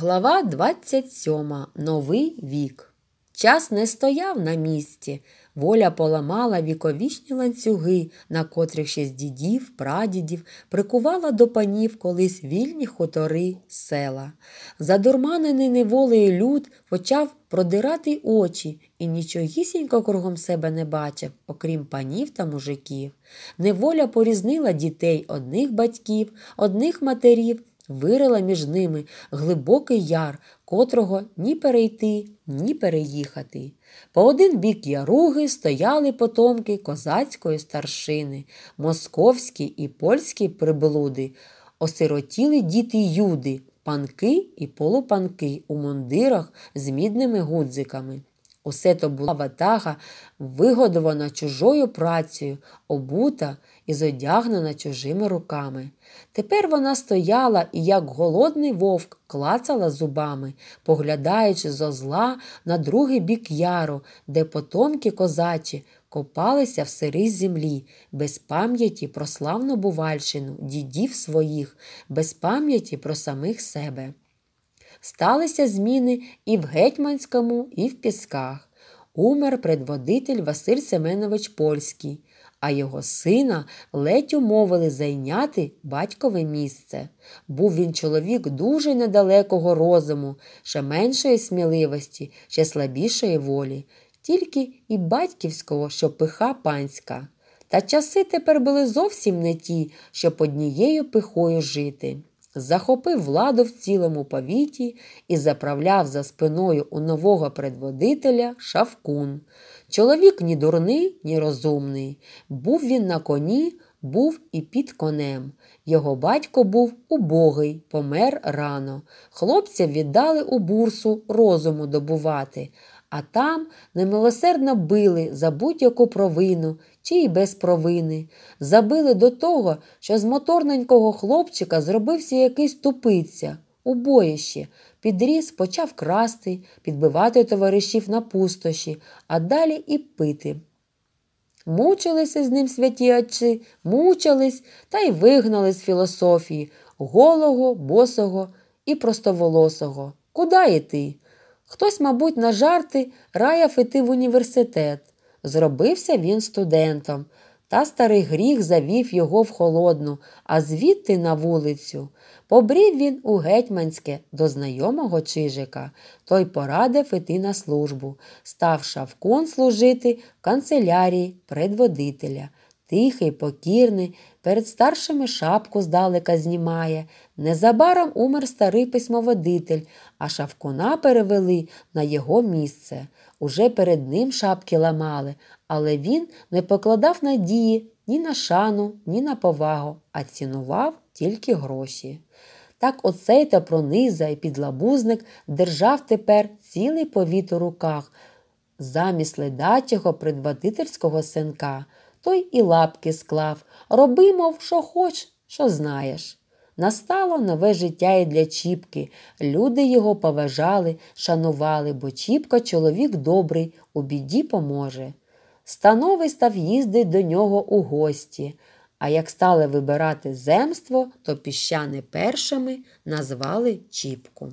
Глава 27. Новий вік. Час не стояв на місці. Воля поламала віковічні ланцюги, на котрих ще з дідів, прадідів прикувала до панів колись вільні хутори села. Задурманений неволею люд почав продирати очі і нічогісінько кругом себе не бачив, окрім панів та мужиків. Неволя порізнила дітей одних батьків, одних матерів вирила між ними глибокий яр, котрого ні перейти, ні переїхати. По один бік яруги стояли потомки козацької старшини, московські і польські приблуди, осиротіли діти юди, панки і полупанки у мундирах з мідними гудзиками. Усе то була ватага, вигодована чужою працею, обута і зодягнена чужими руками. Тепер вона стояла і, як голодний вовк, клацала зубами, поглядаючи зо зла на другий бік яру, де потомки козачі копалися в сирій землі, без пам'яті про славну Бувальщину, дідів своїх, без пам'яті про самих себе. Сталися зміни і в Гетьманському, і в Пісках. Умер предводитель Василь Семенович Польський, а його сина ледь умовили зайняти батькове місце. Був він чоловік дуже недалекого розуму, ще меншої сміливості, ще слабішої волі, тільки і батьківського, що пиха панська. Та часи тепер були зовсім не ті, що однією пихою жити захопив владу в цілому повіті і заправляв за спиною у нового предводителя Шавкун. Чоловік ні дурний, ні розумний. Був він на коні, був і під конем. Його батько був убогий, помер рано. Хлопця віддали у бурсу розуму добувати, а там немилосердно били за будь-яку провину чи й без провини. Забили до того, що з моторненького хлопчика зробився якийсь тупиця. убоїще, підріс, почав красти, підбивати товаришів на пустоші, а далі і пити. Мучилися з ним святі очі, мучились та й вигнали з філософії голого, босого і простоволосого. Куди йти? Хтось, мабуть, на жарти раяв іти в університет. Зробився він студентом. Та старий гріх завів його в холодну, а звідти на вулицю. Побрів він у гетьманське до знайомого Чижика. Той порадив іти на службу, став шавкун служити в канцелярії предводителя. Тихий, покірний, перед старшими шапку здалека знімає. Незабаром умер старий письмоводитель, а шавкуна перевели на його місце. Уже перед ним шапки ламали, але він не покладав надії ні на шану, ні на повагу, а цінував тільки гроші. Так оцей та прониза і підлабузник держав тепер цілий повіт у руках, замість ледачого предводительського синка той і лапки склав. Роби, мов, що хоч, що знаєш. Настало нове життя і для Чіпки. Люди його поважали, шанували, бо Чіпка чоловік добрий, у біді поможе. Становий став їздить до нього у гості, а як стали вибирати земство, то піщани першими назвали Чіпку.